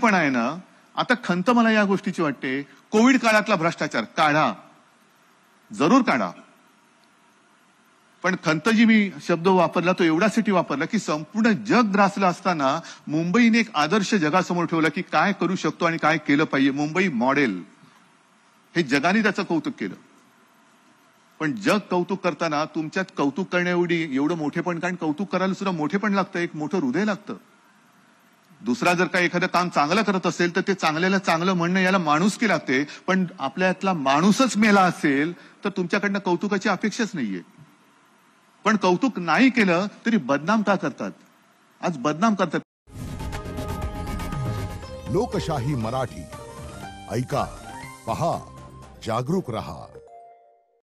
पण आहे ना आता खंत मला या गोष्टीची वाटते कोविड काळातला भ्रष्टाचार काढा जरूर काढा पण खंत जी मी शब्द वापरला तो एवढ्यासाठी वापरला की संपूर्ण जग ग्रासला असताना मुंबईने एक आदर्श जगासमोर ठेवला की काय करू शकतो आणि काय केलं पाहिजे मुंबई मॉडेल हे जगाने त्याचं कौतुक केलं पण जग कौतुक करताना तुमच्यात कौतुक करण्या एवढी एवढं मोठेपण कारण कौतुक करायला सुद्धा मोठेपण लागतं एक मोठं हृदय लागतं दुसरा जर का एखादं काम चांगलं करत असेल तर ते चांगल्याला चांगलं म्हणणं याला माणुसकी लागते पण आपल्यातला माणूसच मेला असेल तर तुमच्याकडनं कौतुकाची अपेक्षाच नाहीये पण कौतुक नाही केलं तरी बदनाम का करतात आज बदनाम करतात लोकशाही मराठी ऐका पहा जागरूक रहा